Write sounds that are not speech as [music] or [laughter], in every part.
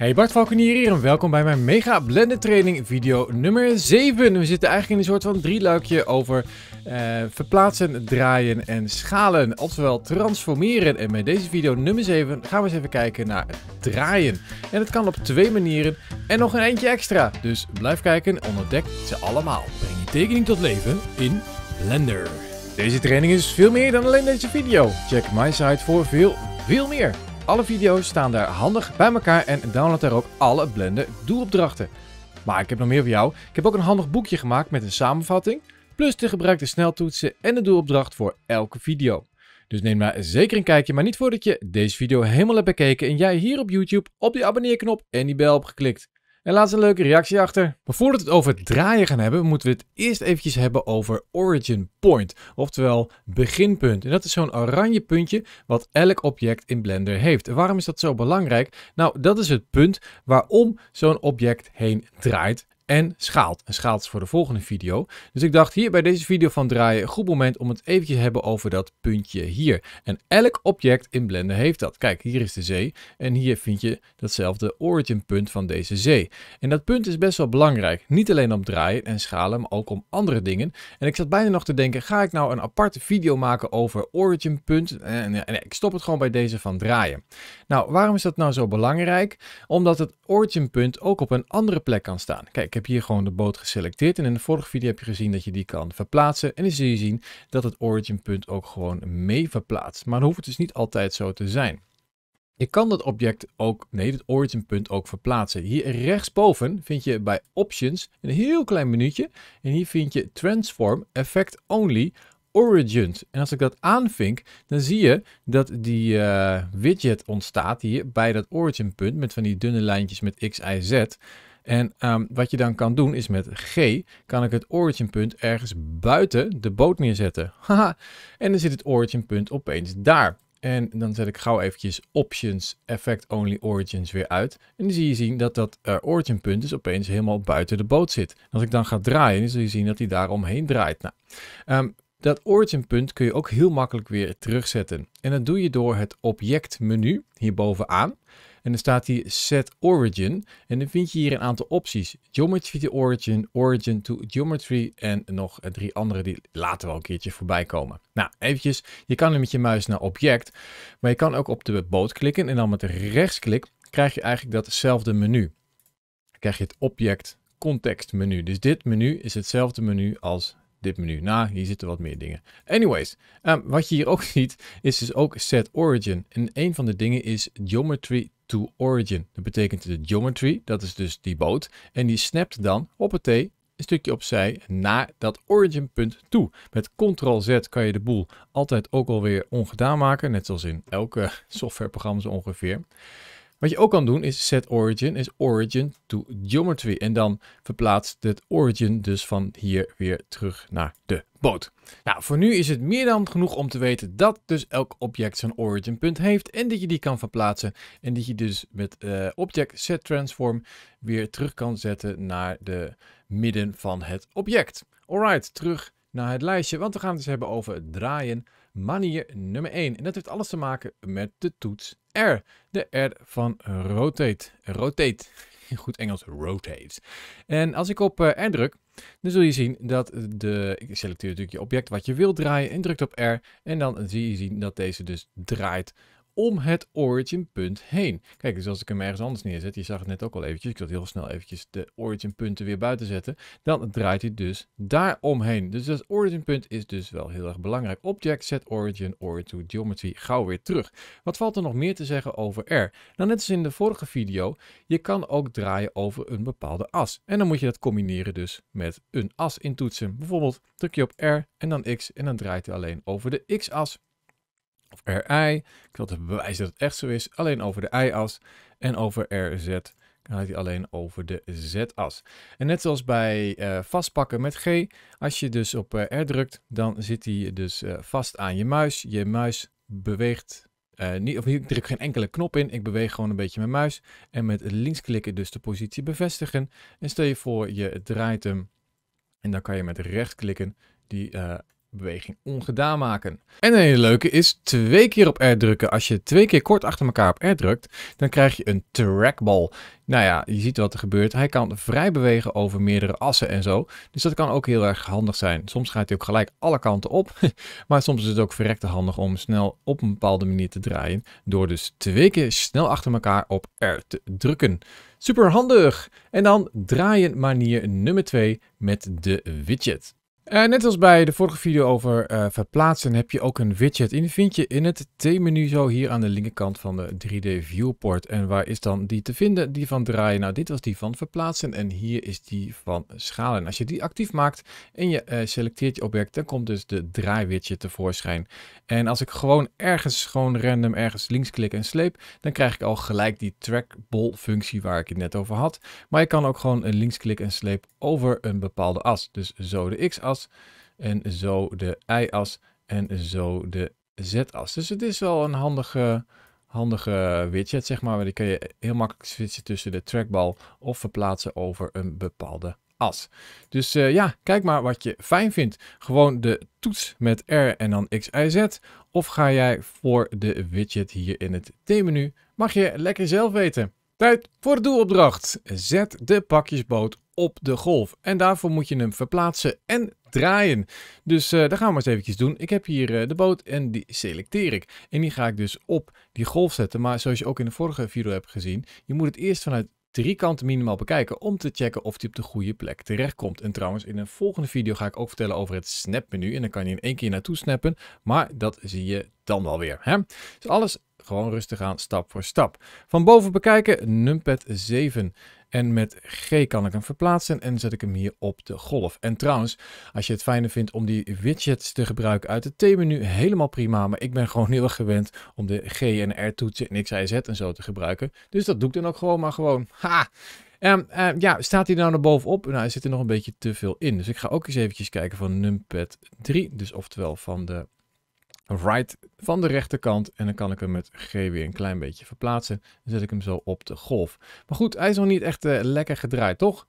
Hey Bart Valkenier hier en welkom bij mijn mega blender training video nummer 7. We zitten eigenlijk in een soort van drieluikje over eh, verplaatsen, draaien en schalen, oftewel transformeren. En met deze video nummer 7 gaan we eens even kijken naar draaien. En het kan op twee manieren en nog een eentje extra. Dus blijf kijken en ze allemaal. Breng je tekening tot leven in Blender. Deze training is veel meer dan alleen deze video. Check my site voor veel, veel meer. Alle video's staan daar handig bij elkaar en download daar ook alle Blender doelopdrachten. Maar ik heb nog meer voor jou. Ik heb ook een handig boekje gemaakt met een samenvatting, plus de gebruikte sneltoetsen en de doelopdracht voor elke video. Dus neem maar zeker een kijkje, maar niet voordat je deze video helemaal hebt bekeken en jij hier op YouTube op die abonneerknop en die bel hebt geklikt en laat een leuke reactie achter. Maar voordat we het over draaien gaan hebben, moeten we het eerst eventjes hebben over origin point, oftewel beginpunt. En dat is zo'n oranje puntje wat elk object in Blender heeft. En waarom is dat zo belangrijk? Nou, dat is het punt waarom zo'n object heen draait en schaalt. En schaalt is voor de volgende video. Dus ik dacht hier bij deze video van draaien, een goed moment om het eventjes te hebben over dat puntje hier. En elk object in Blender heeft dat. Kijk, hier is de zee en hier vind je datzelfde origin punt van deze zee. En dat punt is best wel belangrijk. Niet alleen om draaien en schalen, maar ook om andere dingen. En ik zat bijna nog te denken, ga ik nou een aparte video maken over origin punt? En, ik stop het gewoon bij deze van draaien. Nou, waarom is dat nou zo belangrijk? Omdat het origin punt ook op een andere plek kan staan. Kijk, heb hier gewoon de boot geselecteerd en in de vorige video heb je gezien dat je die kan verplaatsen. En dan zie je zien dat het origin punt ook gewoon mee verplaatst. Maar hoeft het dus niet altijd zo te zijn. Je kan dat object ook, nee, het origin punt ook verplaatsen. Hier rechtsboven vind je bij options een heel klein minuutje. En hier vind je transform effect only origins. En als ik dat aanvink, dan zie je dat die eh, widget ontstaat hier bij dat origin punt met van die dunne lijntjes met x, y, z. En ehm, wat je dan kan doen is met G kan ik het punt ergens buiten de boot neerzetten. [laughs] Haha. en dan zit het punt opeens daar. En dan zet ik gauw eventjes options effect only origins weer uit. En dan zie je zien dat dat uh, eh, origin punt dus opeens helemaal buiten de boot zit. als ik dan ga draaien, dan zul je zien dat hij daar omheen draait. Nou, ehm, dat origin punt kun je ook heel makkelijk weer terugzetten. En dat doe je door het objectmenu hierbovenaan. En dan staat hier Set Origin. En dan vind je hier een aantal opties. Geometry to Origin, Origin to Geometry en nog drie andere die later wel een keertje voorbij komen. Nou, eventjes, je kan nu met je muis naar object. Maar je kan ook op de boot klikken en dan met rechtsklik krijg je eigenlijk datzelfde menu. Dan krijg je het object contextmenu. Dus dit menu is hetzelfde menu als dit menu. Nou, hier zitten wat meer dingen. Anyways, ehm, wat je hier ook [laughs] ziet is dus ook set origin. En een van de dingen is geometry to origin. Dat betekent de geometry, dat is dus die boot. En die snapt dan op het T een stukje opzij naar dat origin punt toe. Met Ctrl-Z kan je de boel altijd ook alweer ongedaan maken. Net zoals in elke [laughs] softwareprogramma zo ongeveer. Wat je ook kan doen is set origin is origin to geometry. En dan verplaatst het origin dus van hier weer terug naar de boot. Nou, voor nu is het meer dan genoeg om te weten dat dus elk object zijn origin punt heeft. En dat je die kan verplaatsen. En dat je dus met eh, object set transform weer terug kan zetten naar de midden van het object. Alright, terug naar het lijstje. Want we gaan het dus hebben over draaien manier nummer 1. En dat heeft alles te maken met de toets R. De R van rotate. Rotate. In goed Engels, rotate. En als ik op eh, R druk, dan zul je zien dat de... Ik selecteer natuurlijk je object wat je wilt draaien en drukt op R. En dan zie je zien dat deze dus draait om het punt heen. Kijk, dus als ik hem ergens anders neerzet, je zag het net ook al eventjes, ik wil heel snel eventjes de punten weer buiten zetten, dan draait hij dus daar omheen. Dus dat origin punt is dus wel heel erg belangrijk. Object, set origin, origin to geometry, gauw weer terug. Wat valt er nog meer te zeggen over R? Nou, net als in de vorige video, je kan ook draaien over een bepaalde as. En dan moet je dat combineren dus met een as in toetsen. Bijvoorbeeld druk je op R en dan X en dan draait hij alleen over de X-as of RI. Ik wil het bewijzen dat het echt zo is. Alleen over de i as en over r z, gaat hij alleen over de Z-as. En net zoals bij eh, vastpakken met G, als je dus op eh, R drukt, dan zit hij dus eh, vast aan je muis. Je muis beweegt niet, of ik druk geen enkele knop in, ik beweeg gewoon een beetje mijn muis. En met links klikken dus de positie bevestigen. En stel je voor je draait hem en dan kan je met rechts klikken die beweging ongedaan maken. En een hele leuke is twee keer op R drukken. Als je twee keer kort achter elkaar op R drukt, dan krijg je een trackball. Nou ja, je ziet wat er gebeurt. Hij kan vrij bewegen over meerdere assen en zo. Dus dat kan ook heel erg handig zijn. Soms gaat hij ook gelijk alle kanten op. [laughs] maar soms is het ook verrekte handig om snel op een bepaalde manier te draaien. Door dus twee keer snel achter elkaar op R te drukken. Super handig! En dan draaien manier nummer 2 met de widget. Eh, net als bij de vorige video over eh, verplaatsen heb je ook een widget. En die vind je in het T-menu zo hier aan de linkerkant van de 3D viewport. En waar is dan die te vinden? Die van draaien. Nou, dit was die van verplaatsen en hier is die van schalen. En als je die actief maakt en je eh, selecteert je object, dan komt dus de draaiwidget tevoorschijn. En als ik gewoon ergens, gewoon random ergens links klik en sleep, dan krijg ik al gelijk die trackball functie waar ik het net over had. Maar je kan ook gewoon links klik en sleep over een bepaalde as. Dus zo de x-as en zo de y-as en zo de z-as. Dus het is wel een handige, handige widget, zeg maar. Die kun je heel makkelijk switchen tussen de trackball of verplaatsen over een bepaalde as. Dus eh, ja, kijk maar wat je fijn vindt. Gewoon de toets met R en dan X, Y, Z. Of ga jij voor de widget hier in het T-menu? Mag je lekker zelf weten. Tijd voor de doelopdracht. Zet de pakjesboot op de golf. En daarvoor moet je hem verplaatsen en draaien. Dus uh, dat gaan we eens eventjes doen. Ik heb hier eh, de boot en die selecteer ik. En die ga ik dus op die golf zetten. Maar zoals je ook in de vorige video hebt gezien, je moet het eerst vanuit drie kanten minimaal bekijken om te checken of die op de goede plek terechtkomt. En trouwens, in een volgende video ga ik ook vertellen over het snapmenu. En dan kan je in één keer naartoe snappen, maar dat zie je dan wel weer. Hè? Dus alles gewoon rustig aan, stap voor stap. Van boven bekijken, numpad 7. En met G kan ik hem verplaatsen en zet ik hem hier op de golf. En trouwens, als je het fijner vindt om die widgets te gebruiken uit het T-menu, helemaal prima. Maar ik ben gewoon heel erg gewend om de G en R toetsen en X, Y, Z en zo te gebruiken. Dus dat doe ik dan ook gewoon maar gewoon. Ha! Um, ja, staat hij nou naar bovenop? Nou, hij zit er nog een beetje te veel in. Dus ik ga ook eens eventjes kijken van numpad 3. Dus oftewel van de right van de rechterkant. En dan kan ik hem met G weer een klein beetje verplaatsen. Dan zet ik hem zo op de golf. Maar goed, hij is nog niet echt eh, lekker gedraaid, toch?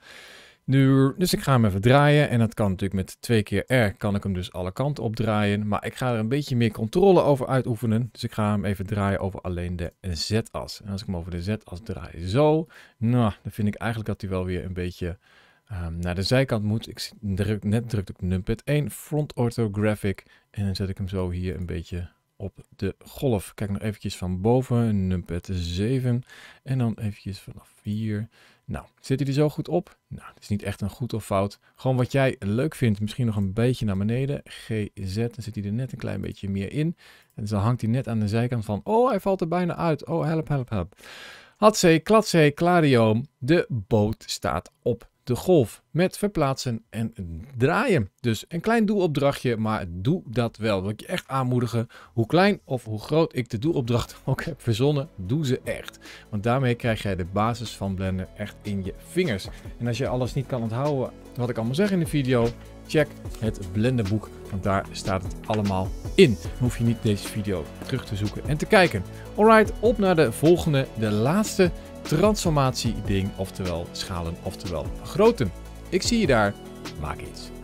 Nu, dus ik ga hem even draaien. En dat kan natuurlijk met twee keer R kan ik hem dus alle kanten opdraaien. Maar ik ga er een beetje meer controle over uitoefenen. Dus ik ga hem even draaien over alleen de Z-as. En als ik hem over de Z-as draai zo. Nou, dan vind ik eigenlijk dat hij wel weer een beetje Ehm, naar de zijkant moet. Ik druk, net druk op numpad 1, front orthographic. En dan zet ik hem zo hier een beetje op de golf. Kijk nog eventjes van boven, numpad 7. En dan eventjes vanaf 4. Nou, zit hij er zo goed op? Nou, het is niet echt een goed of fout. Gewoon wat jij leuk vindt. Misschien nog een beetje naar beneden. GZ, dan zit hij er net een klein beetje meer in. En dan hangt hij net aan de zijkant van... Oh, hij valt er bijna uit. Oh, help, help, help. Hatsé, klatzee, Clarioom. De boot staat op de golf met verplaatsen en draaien. Dus een klein doelopdrachtje, maar doe dat wel. Wil ik je echt aanmoedigen, hoe klein of hoe groot ik de doelopdracht [laughs] ook heb verzonnen, doe ze echt. Want daarmee krijg jij de basis van blender echt in je vingers. En als je alles niet kan onthouden wat ik allemaal zeg in de video, check het boek, want daar staat het allemaal in. hoef je niet deze video terug te zoeken en te kijken. Alright, op naar de volgende, de laatste transformatie-ding, oftewel schalen, oftewel vergroten. Ik zie je daar. Maak iets.